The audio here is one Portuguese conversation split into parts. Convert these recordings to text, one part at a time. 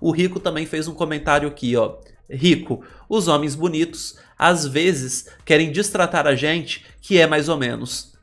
O Rico também fez um comentário aqui, ó. Rico, os homens bonitos às vezes querem distratar a gente, que é mais ou menos.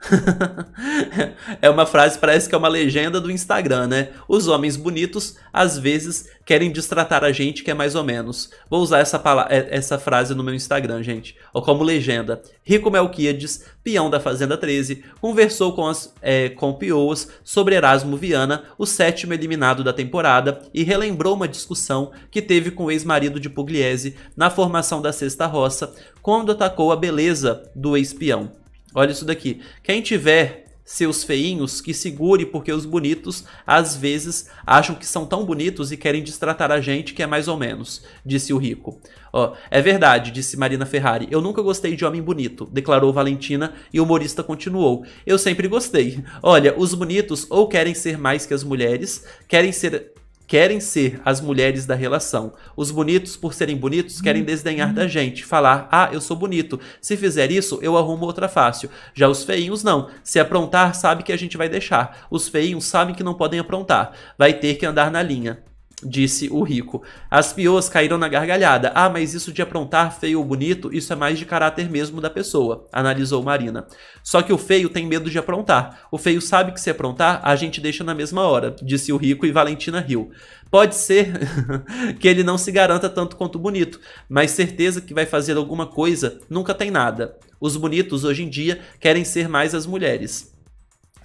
é uma frase, parece que é uma legenda do Instagram, né? Os homens bonitos às vezes querem distratar a gente, que é mais ou menos. Vou usar essa, é, essa frase no meu Instagram, gente. Ou como legenda. Rico Melquiades, peão da Fazenda 13, conversou com, as, é, com Pioas sobre Erasmo Viana, o sétimo eliminado da temporada, e relembrou uma discussão que teve com o ex-marido de Pugliese na formação da Sexta Roça, quando atacou a beleza do espião. Olha isso daqui. Quem tiver seus feinhos, que segure, porque os bonitos às vezes acham que são tão bonitos e querem destratar a gente que é mais ou menos, disse o rico. Ó, é verdade, disse Marina Ferrari. Eu nunca gostei de homem bonito, declarou Valentina e o humorista continuou. Eu sempre gostei. Olha, os bonitos ou querem ser mais que as mulheres, querem ser querem ser as mulheres da relação. Os bonitos, por serem bonitos, querem uhum. desdenhar da gente, falar: "Ah, eu sou bonito. Se fizer isso, eu arrumo outra fácil". Já os feinhos não. Se aprontar, sabe que a gente vai deixar. Os feinhos sabem que não podem aprontar. Vai ter que andar na linha. Disse o rico. As piôs caíram na gargalhada. Ah, mas isso de aprontar feio ou bonito, isso é mais de caráter mesmo da pessoa, analisou Marina. Só que o feio tem medo de aprontar. O feio sabe que se aprontar, a gente deixa na mesma hora, disse o rico e Valentina riu. Pode ser que ele não se garanta tanto quanto o bonito, mas certeza que vai fazer alguma coisa nunca tem nada. Os bonitos hoje em dia querem ser mais as mulheres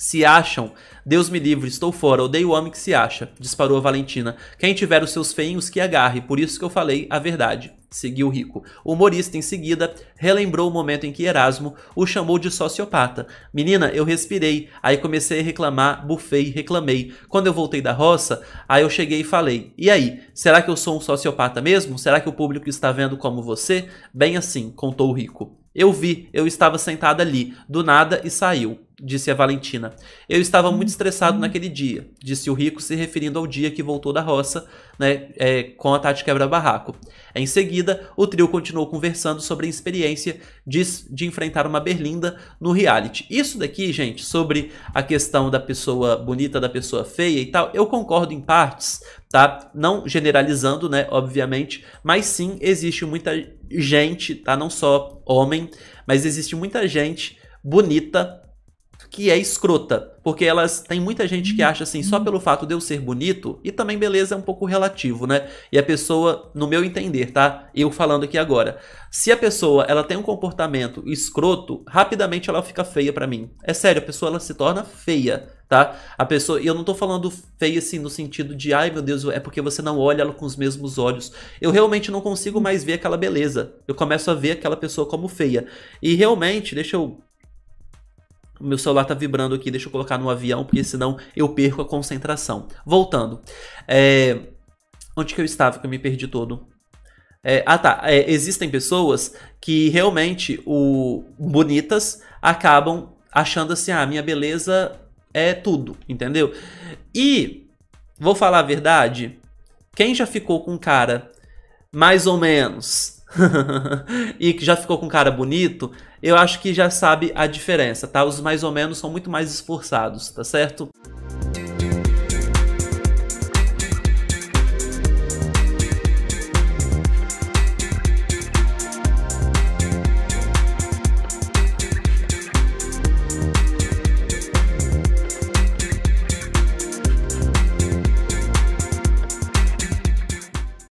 se acham. Deus me livre, estou fora, odeio o homem que se acha, disparou a Valentina. Quem tiver os seus feinhos que agarre, por isso que eu falei a verdade. Seguiu Rico. O humorista, em seguida, relembrou o momento em que Erasmo o chamou de sociopata. Menina, eu respirei, aí comecei a reclamar, bufei, reclamei. Quando eu voltei da roça, aí eu cheguei e falei: E aí, será que eu sou um sociopata mesmo? Será que o público está vendo como você? Bem assim, contou o Rico. Eu vi, eu estava sentada ali, do nada e saiu disse a Valentina. Eu estava muito uhum. estressado uhum. naquele dia, disse o Rico, se referindo ao dia que voltou da roça, né, é, com a Tati quebra-barraco. Em seguida, o trio continuou conversando sobre a experiência de, de enfrentar uma berlinda no reality. Isso daqui, gente, sobre a questão da pessoa bonita, da pessoa feia e tal, eu concordo em partes, tá? Não generalizando, né, obviamente, mas sim existe muita gente, tá? Não só homem, mas existe muita gente bonita que é escrota. Porque elas tem muita gente que acha assim, só pelo fato de eu ser bonito, e também beleza é um pouco relativo, né? E a pessoa, no meu entender, tá? Eu falando aqui agora. Se a pessoa, ela tem um comportamento escroto, rapidamente ela fica feia para mim. É sério, a pessoa ela se torna feia, tá? A pessoa, e eu não tô falando feia assim no sentido de, ai meu Deus, é porque você não olha ela com os mesmos olhos. Eu realmente não consigo mais ver aquela beleza. Eu começo a ver aquela pessoa como feia. E realmente, deixa eu meu celular tá vibrando aqui, deixa eu colocar no avião, porque senão eu perco a concentração. Voltando. É... Onde que eu estava que eu me perdi todo? É... ah tá, é, existem pessoas que realmente o bonitas acabam achando assim, ah, minha beleza é tudo, entendeu? E vou falar a verdade, quem já ficou com um cara mais ou menos e que já ficou com cara bonito, eu acho que já sabe a diferença, tá? Os mais ou menos são muito mais esforçados, tá certo?